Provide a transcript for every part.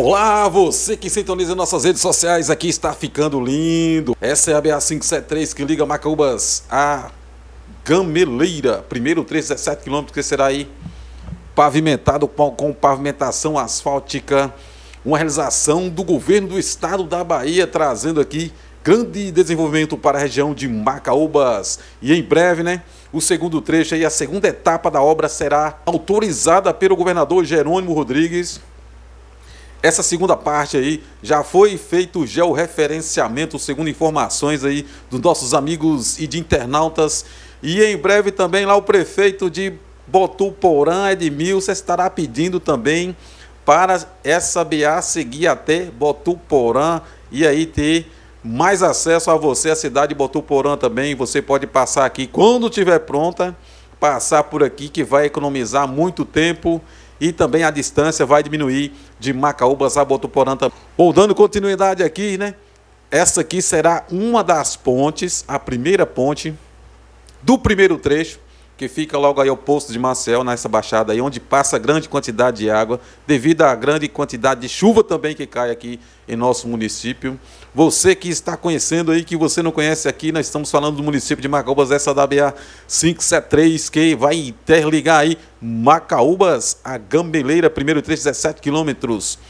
Olá, você que sintoniza nossas redes sociais, aqui está ficando lindo. Essa é a BA573 que liga Macaúbas a Gameleira. Primeiro trecho, 17 quilômetros que será aí pavimentado com, com pavimentação asfáltica. Uma realização do governo do estado da Bahia, trazendo aqui grande desenvolvimento para a região de Macaúbas. E em breve, né? O segundo trecho e a segunda etapa da obra será autorizada pelo governador Jerônimo Rodrigues essa segunda parte aí já foi feito o georreferenciamento, segundo informações aí dos nossos amigos e de internautas. E em breve também lá o prefeito de Botuporã, Edmilson, estará pedindo também para essa BA seguir até Botuporã e aí ter mais acesso a você, a cidade de Botuporã também. Você pode passar aqui quando estiver pronta, passar por aqui que vai economizar muito tempo e também a distância vai diminuir de Macaúbas a Botuporã também. Bom, dando continuidade aqui, né? Essa aqui será uma das pontes, a primeira ponte do primeiro trecho que fica logo aí ao posto de Marcel, nessa baixada aí, onde passa grande quantidade de água, devido à grande quantidade de chuva também que cai aqui em nosso município. Você que está conhecendo aí, que você não conhece aqui, nós estamos falando do município de Macaúbas, essa da BA 573, que vai interligar aí Macaúbas a Gambeleira, primeiro trecho, 17 quilômetros.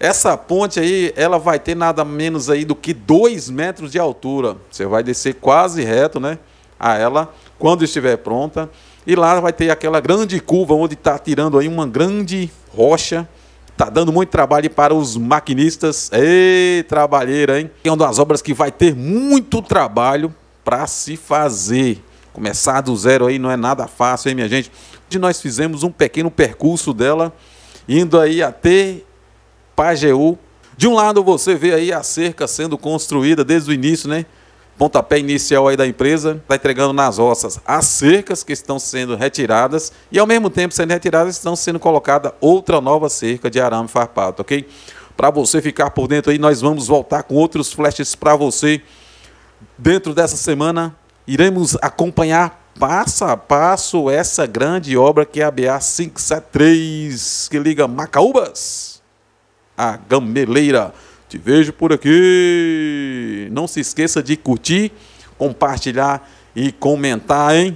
Essa ponte aí, ela vai ter nada menos aí do que 2 metros de altura. Você vai descer quase reto, né? A ela quando estiver pronta. E lá vai ter aquela grande curva onde está tirando aí uma grande rocha. está dando muito trabalho para os maquinistas. Ei, trabalheira, hein? É uma das obras que vai ter muito trabalho para se fazer. Começar do zero aí não é nada fácil, hein, minha gente? Onde nós fizemos um pequeno percurso dela, indo aí até Pajeú. De um lado você vê aí a cerca sendo construída desde o início, né? pontapé inicial aí da empresa, está entregando nas roças as cercas que estão sendo retiradas e, ao mesmo tempo sendo retiradas, estão sendo colocada outra nova cerca de arame farpado, ok? Para você ficar por dentro aí, nós vamos voltar com outros flashes para você. Dentro dessa semana, iremos acompanhar passo a passo essa grande obra que é a BA 573, que liga Macaúbas à Gameleira. Te vejo por aqui. Não se esqueça de curtir, compartilhar e comentar, hein?